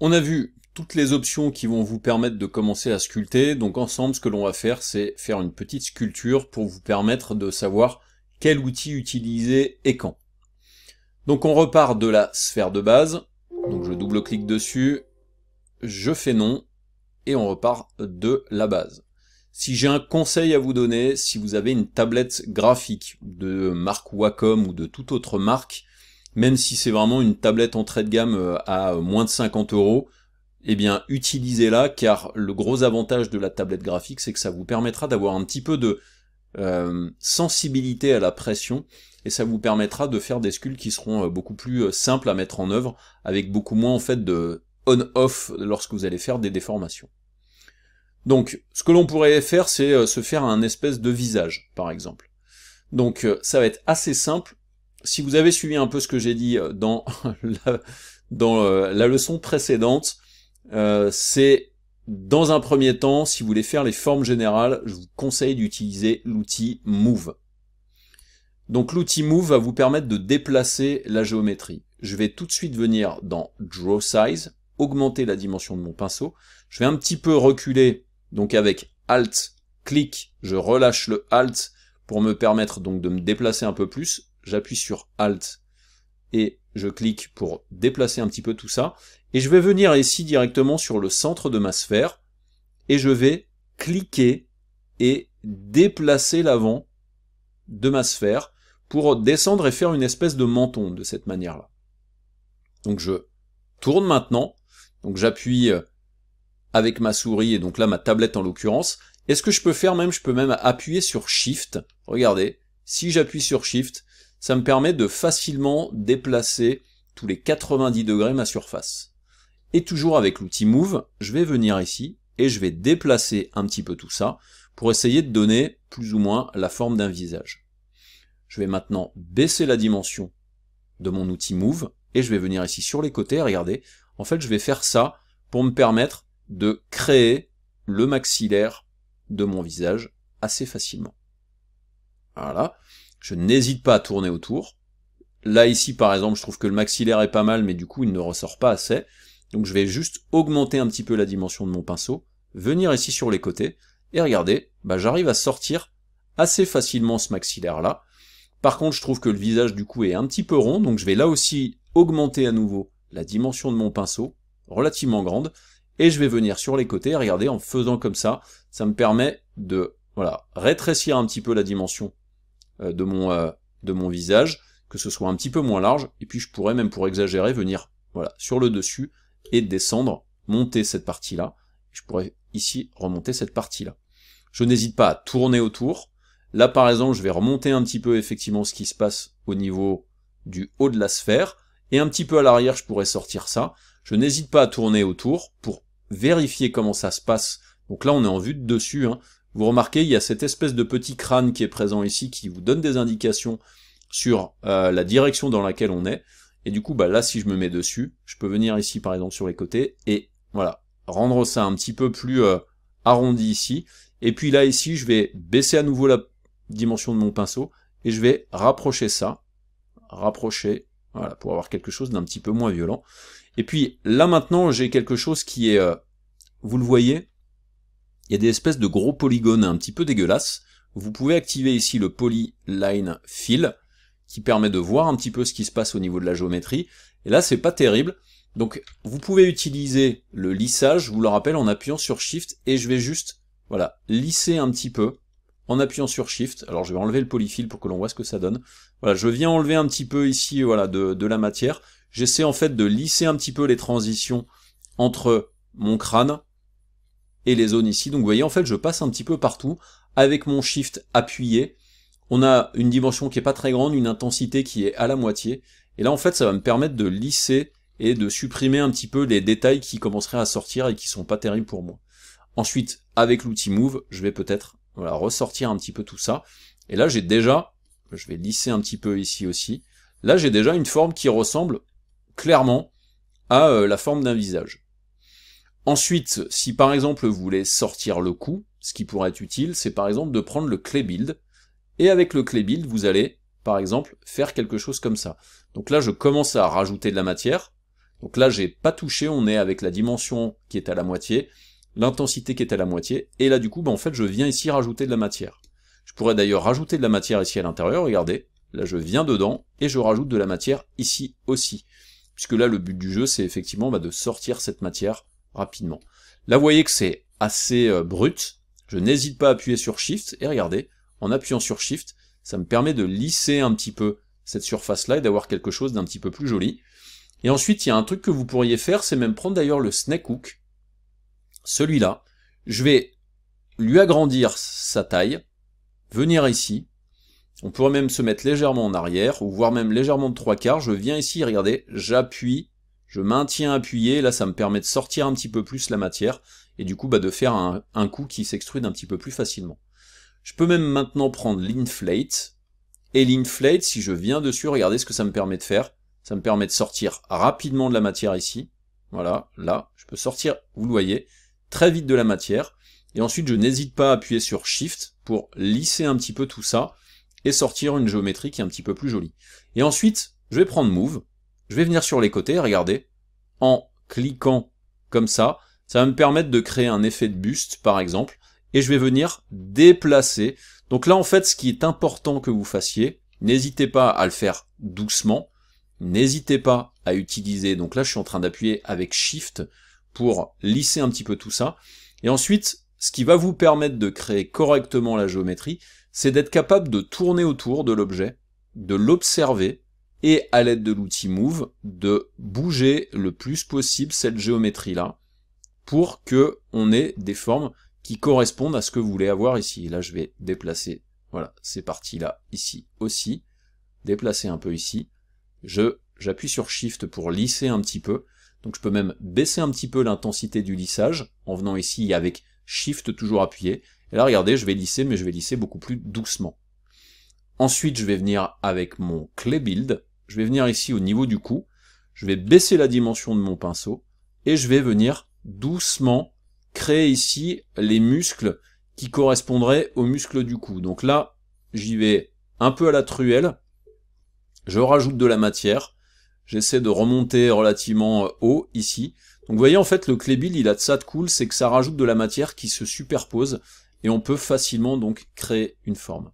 On a vu toutes les options qui vont vous permettre de commencer à sculpter. Donc ensemble, ce que l'on va faire, c'est faire une petite sculpture pour vous permettre de savoir quel outil utiliser et quand. Donc on repart de la sphère de base. Donc je double-clique dessus, je fais non, et on repart de la base. Si j'ai un conseil à vous donner, si vous avez une tablette graphique de marque Wacom ou de toute autre marque, même si c'est vraiment une tablette entrée de gamme euh, à euh, moins de 50 euros, eh bien utilisez-la car le gros avantage de la tablette graphique c'est que ça vous permettra d'avoir un petit peu de euh, sensibilité à la pression et ça vous permettra de faire des skulls qui seront beaucoup plus simples à mettre en œuvre avec beaucoup moins en fait de on-off lorsque vous allez faire des déformations. Donc ce que l'on pourrait faire c'est se faire un espèce de visage par exemple. Donc ça va être assez simple si vous avez suivi un peu ce que j'ai dit euh, dans euh, la, leçon précédente, euh, c'est dans un premier temps, si vous voulez faire les formes générales, je vous conseille d'utiliser l'outil Move. Donc l'outil Move va vous permettre de déplacer la géométrie. Je vais tout de suite venir dans Draw Size, augmenter la dimension de mon pinceau. Je vais un petit peu reculer, donc avec Alt, clic, je relâche le Alt pour me permettre donc de me déplacer un peu plus j'appuie sur Alt et je clique pour déplacer un petit peu tout ça. Et je vais venir ici directement sur le centre de ma sphère et je vais cliquer et déplacer l'avant de ma sphère pour descendre et faire une espèce de menton de cette manière-là. Donc je tourne maintenant, donc j'appuie euh, avec ma souris et donc là ma tablette en l'occurrence. Et ce que je peux faire même, je peux même appuyer sur Shift. Regardez, si j'appuie sur Shift, ça me permet de facilement déplacer tous les 90 degrés ma surface. Et toujours avec l'outil Move, je vais venir ici et je vais déplacer un petit peu tout ça pour essayer de donner plus ou moins la forme d'un visage. Je vais maintenant baisser la dimension de mon outil Move et je vais venir ici sur les côtés, regardez, en fait je vais faire ça pour me permettre de créer le maxillaire de mon visage assez facilement. Voilà. Je n'hésite pas à tourner autour. Là, ici, par exemple, je trouve que le maxillaire est pas mal, mais du coup, il ne ressort pas assez. Donc je vais juste augmenter un petit peu la dimension de mon pinceau, venir ici sur les côtés, et regardez, bah, j'arrive à sortir assez facilement ce maxillaire-là. Par contre, je trouve que le visage du coup est un petit peu rond, donc je vais là aussi augmenter à nouveau la dimension de mon pinceau, relativement grande, et je vais venir sur les côtés, regardez, en faisant comme ça, ça me permet de voilà, rétrécir un petit peu la dimension euh, de mon, euh, de mon visage, que ce soit un petit peu moins large, et puis je pourrais même pour exagérer venir voilà, sur le dessus et descendre, monter cette partie-là. Je pourrais ici remonter cette partie-là. Je n'hésite pas à tourner autour. Là, par exemple, je vais remonter un petit peu effectivement ce qui se passe au niveau du haut de la sphère. Et un petit peu à l'arrière, je pourrais sortir ça. Je n'hésite pas à tourner autour pour vérifier comment ça se passe. Donc là, on est en vue de dessus. Hein. Vous remarquez, il y a cette espèce de petit crâne qui est présent ici, qui vous donne des indications sur euh, la direction dans laquelle on est. Et du coup, bah là, si je me mets dessus, je peux venir ici, par exemple, sur les côtés, et voilà, rendre ça un petit peu plus euh, arrondi ici. Et puis là, ici, je vais baisser à nouveau la dimension de mon pinceau, et je vais rapprocher ça, rapprocher, voilà, pour avoir quelque chose d'un petit peu moins violent. Et puis là, maintenant, j'ai quelque chose qui est, euh, vous le voyez, il y a des espèces de gros polygones un petit peu dégueulasses. Vous pouvez activer ici le Polyline Fill, qui permet de voir un petit peu ce qui se passe au niveau de la géométrie. Et là, c'est pas terrible. Donc, vous pouvez utiliser le lissage, je vous le rappelle, en appuyant sur Shift, et je vais juste, voilà, lisser un petit peu en appuyant sur Shift. Alors, je vais enlever le polyfill pour que l'on voit ce que ça donne. Voilà, je viens enlever un petit peu ici, voilà, de, de la matière. J'essaie en fait de lisser un petit peu les transitions entre mon crâne et les zones ici. Donc vous voyez, en fait, je passe un petit peu partout avec mon shift appuyé. On a une dimension qui est pas très grande, une intensité qui est à la moitié. Et là, en fait, ça va me permettre de lisser et de supprimer un petit peu les détails qui commenceraient à sortir et qui sont pas terribles pour moi. Ensuite, avec l'outil Move, je vais peut-être voilà, ressortir un petit peu tout ça. Et là, j'ai déjà, je vais lisser un petit peu ici aussi, là, j'ai déjà une forme qui ressemble clairement à euh, la forme d'un visage. Ensuite, si par exemple vous voulez sortir le coup, ce qui pourrait être utile, c'est par exemple de prendre le clé build, et avec le clé build, vous allez, par exemple, faire quelque chose comme ça. Donc là, je commence à rajouter de la matière. Donc là, j'ai pas touché, on est avec la dimension qui est à la moitié, l'intensité qui est à la moitié, et là, du coup, ben, en fait, je viens ici rajouter de la matière. Je pourrais d'ailleurs rajouter de la matière ici à l'intérieur, regardez. Là, je viens dedans, et je rajoute de la matière ici aussi. Puisque là, le but du jeu, c'est effectivement ben, de sortir cette matière rapidement. Là, vous voyez que c'est assez euh, brut. Je n'hésite pas à appuyer sur Shift, et regardez, en appuyant sur Shift, ça me permet de lisser un petit peu cette surface-là et d'avoir quelque chose d'un petit peu plus joli. Et ensuite, il y a un truc que vous pourriez faire, c'est même prendre d'ailleurs le Snake Hook, celui-là. Je vais lui agrandir sa taille, venir ici. On pourrait même se mettre légèrement en arrière, ou voire même légèrement de trois quarts. Je viens ici, regardez, j'appuie je maintiens appuyé, là ça me permet de sortir un petit peu plus la matière, et du coup bah, de faire un, un coup qui s'extrude un petit peu plus facilement. Je peux même maintenant prendre l'inflate, et l'inflate, si je viens dessus, regardez ce que ça me permet de faire. Ça me permet de sortir rapidement de la matière ici. Voilà, là, je peux sortir, vous le voyez, très vite de la matière. Et ensuite, je n'hésite pas à appuyer sur Shift pour lisser un petit peu tout ça et sortir une géométrie qui est un petit peu plus jolie. Et ensuite, je vais prendre Move je vais venir sur les côtés, regardez, en cliquant comme ça, ça va me permettre de créer un effet de buste, par exemple, et je vais venir déplacer. Donc là, en fait, ce qui est important que vous fassiez, n'hésitez pas à le faire doucement, n'hésitez pas à utiliser, donc là, je suis en train d'appuyer avec Shift pour lisser un petit peu tout ça, et ensuite, ce qui va vous permettre de créer correctement la géométrie, c'est d'être capable de tourner autour de l'objet, de l'observer, et à l'aide de l'outil Move, de bouger le plus possible cette géométrie-là pour que on ait des formes qui correspondent à ce que vous voulez avoir ici. là, je vais déplacer voilà, ces parties-là ici aussi, déplacer un peu ici. Je J'appuie sur Shift pour lisser un petit peu. Donc je peux même baisser un petit peu l'intensité du lissage en venant ici avec Shift toujours appuyé. Et là, regardez, je vais lisser, mais je vais lisser beaucoup plus doucement. Ensuite, je vais venir avec mon clé build je vais venir ici au niveau du cou, je vais baisser la dimension de mon pinceau, et je vais venir doucement créer ici les muscles qui correspondraient aux muscles du cou. Donc là, j'y vais un peu à la truelle, je rajoute de la matière, j'essaie de remonter relativement euh, haut ici. Donc vous voyez en fait le clébile, il a de ça de cool, c'est que ça rajoute de la matière qui se superpose et on peut facilement donc créer une forme.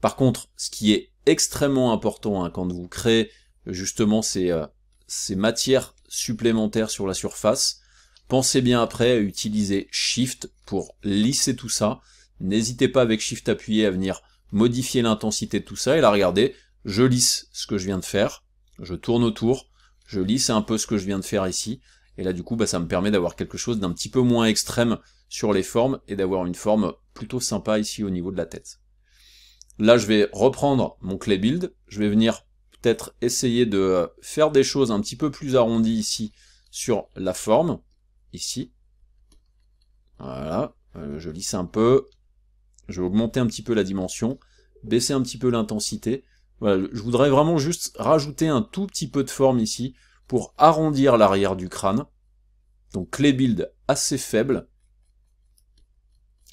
Par contre, ce qui est extrêmement important hein, quand vous créez justement ces, euh, ces matières supplémentaires sur la surface. Pensez bien après à utiliser Shift pour lisser tout ça. N'hésitez pas avec Shift appuyé à venir modifier l'intensité de tout ça. Et là, regardez, je lisse ce que je viens de faire. Je tourne autour. Je lisse un peu ce que je viens de faire ici. Et là, du coup, bah, ça me permet d'avoir quelque chose d'un petit peu moins extrême sur les formes et d'avoir une forme plutôt sympa ici au niveau de la tête. Là, je vais reprendre mon clé build. Je vais venir peut-être essayer de euh, faire des choses un petit peu plus arrondies ici sur la forme. Ici. Voilà. Euh, je lisse un peu. Je vais augmenter un petit peu la dimension. Baisser un petit peu l'intensité. Voilà, je voudrais vraiment juste rajouter un tout petit peu de forme ici pour arrondir l'arrière du crâne. Donc clé build assez faible.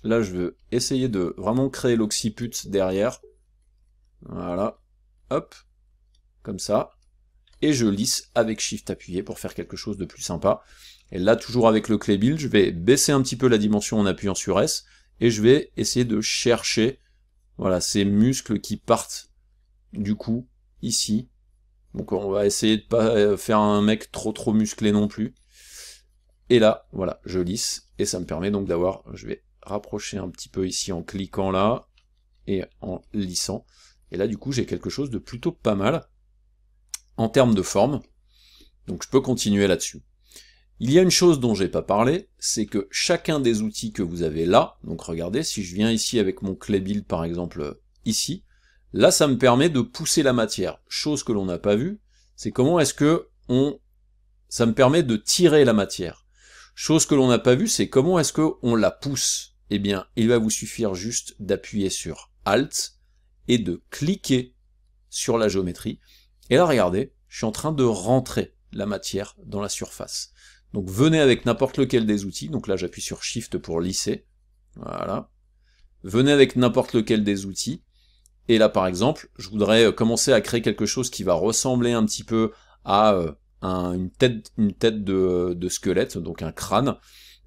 Là, je veux essayer de vraiment créer l'occiput derrière. Voilà. Hop. Comme ça. Et je lisse avec Shift appuyé pour faire quelque chose de plus sympa. Et là, toujours avec le clé build, je vais baisser un petit peu la dimension en appuyant sur S. Et je vais essayer de chercher voilà, ces muscles qui partent du coup ici. Donc on va essayer de pas faire un mec trop trop musclé non plus. Et là, voilà, je lisse. Et ça me permet donc d'avoir, je vais rapprocher un petit peu ici en cliquant là et en lissant. Et là, du coup, j'ai quelque chose de plutôt pas mal en termes de forme. Donc je peux continuer là-dessus. Il y a une chose dont j'ai pas parlé, c'est que chacun des outils que vous avez là, donc regardez, si je viens ici avec mon clé build par exemple ici, là ça me permet de pousser la matière. Chose que l'on n'a pas vue, c'est comment est-ce que on, ça me permet de tirer la matière. Chose que l'on n'a pas vue, c'est comment est-ce qu'on la pousse Eh bien, il va vous suffire juste d'appuyer sur Alt et de cliquer sur la géométrie. Et là, regardez, je suis en train de rentrer la matière dans la surface. Donc venez avec n'importe lequel des outils. Donc là, j'appuie sur Shift pour lisser. Voilà. Venez avec n'importe lequel des outils. Et là, par exemple, je voudrais euh, commencer à créer quelque chose qui va ressembler un petit peu à euh, une tête, une tête de, squelette, donc un crâne.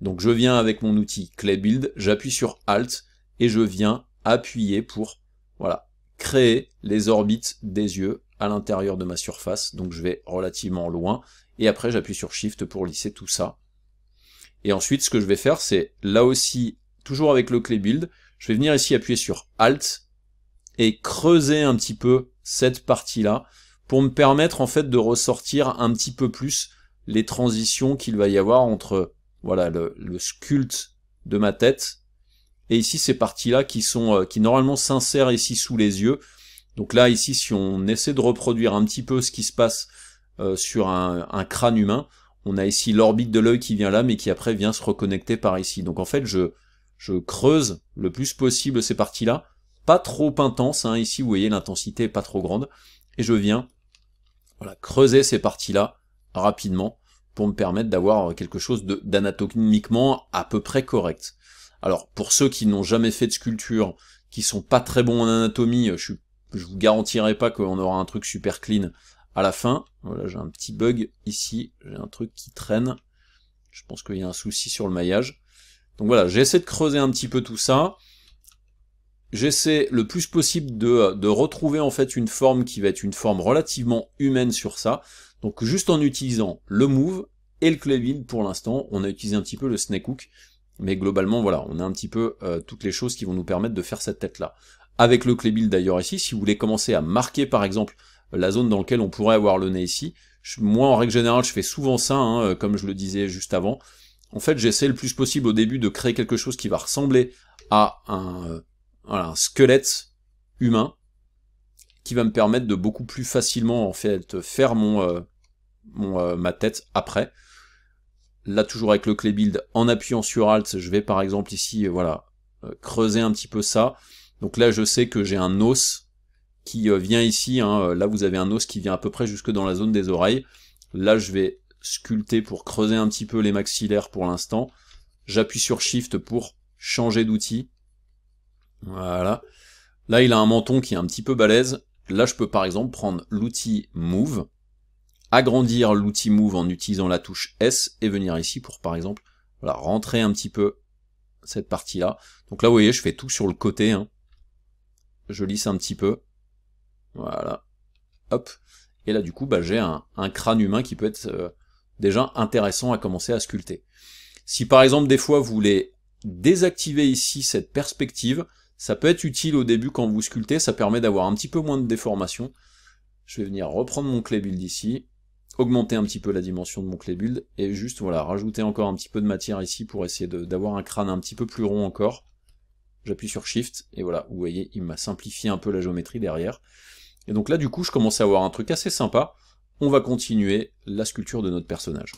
Donc je viens avec mon outil clay build, j'appuie sur Alt et je viens appuyer pour voilà créer les orbites des yeux à l'intérieur de ma surface. Donc je vais relativement loin et après j'appuie sur Shift pour lisser tout ça. Et ensuite ce que je vais faire c'est là aussi toujours avec le clay build, je vais venir ici appuyer sur Alt et creuser un petit peu cette partie là pour me permettre en fait de ressortir un petit peu plus les transitions qu'il va y avoir entre voilà le, le sculpte de ma tête et ici ces parties là qui sont euh, qui normalement s'insèrent ici sous les yeux donc là ici si on essaie de reproduire un petit peu ce qui se passe euh, sur un, crâne humain on a ici l'orbite de l'œil qui vient là mais qui après vient se reconnecter par ici donc en fait je je creuse le plus possible ces parties là pas trop intense hein, ici vous voyez l'intensité pas trop grande et je viens voilà, creuser ces parties-là rapidement pour me permettre d'avoir quelque chose d'anatomiquement à peu près correct. Alors pour ceux qui n'ont jamais fait de sculpture, qui sont pas très bons en anatomie, je, je vous garantirai pas qu'on aura un truc super clean à la fin. Voilà, j'ai un petit bug ici, j'ai un truc qui traîne. Je pense qu'il y a un souci sur le maillage. Donc voilà, j'ai essayé de creuser un petit peu tout ça. J'essaie le plus possible de, retrouver en fait une forme qui va être une forme relativement humaine sur ça. Donc juste en utilisant le move et le Build pour l'instant, on a utilisé un petit peu le snake hook, mais globalement voilà, on a un petit peu euh, toutes les choses qui vont nous permettre de faire cette tête là. Avec le Build d'ailleurs ici, si vous voulez commencer à marquer par exemple la zone dans laquelle on pourrait avoir le nez ici, moi en règle générale je fais souvent ça, hein, euh, comme je le disais juste avant, en fait j'essaie le plus possible au début de créer quelque chose qui va ressembler à un, euh, voilà, un squelette humain qui va me permettre de beaucoup plus facilement en fait faire mon, euh, euh, ma tête après. Là toujours avec le clé build en appuyant sur Alt, je vais par exemple ici euh, voilà creuser un petit peu ça. Donc là je sais que j'ai un os qui vient ici, hein, là vous avez un os qui vient à peu près jusque dans la zone des oreilles. Là je vais sculpter pour creuser un petit peu les maxillaires pour l'instant. J'appuie sur Shift pour changer d'outil voilà. Là, il a un menton qui est un petit peu balèze. Là, je peux par exemple prendre l'outil Move, agrandir l'outil Move en utilisant la touche S et venir ici pour par exemple voilà, rentrer un petit peu cette partie-là. Donc là, vous voyez, je fais tout sur le côté. Hein. Je lisse un petit peu. Voilà. Hop. Et là, du coup, bah, j'ai un, crâne humain qui peut être euh, déjà intéressant à commencer à sculpter. Si par exemple, des fois, vous voulez désactiver ici cette perspective, ça peut être utile au début quand vous sculptez, ça permet d'avoir un petit peu moins de déformation. Je vais venir reprendre mon clé build ici, augmenter un petit peu la dimension de mon clé build, et juste voilà, rajouter encore un petit peu de matière ici pour essayer d'avoir un crâne un petit peu plus rond encore. J'appuie sur Shift, et voilà, vous voyez, il m'a simplifié un peu la géométrie derrière. Et donc là, du coup, je commence à avoir un truc assez sympa. On va continuer la sculpture de notre personnage.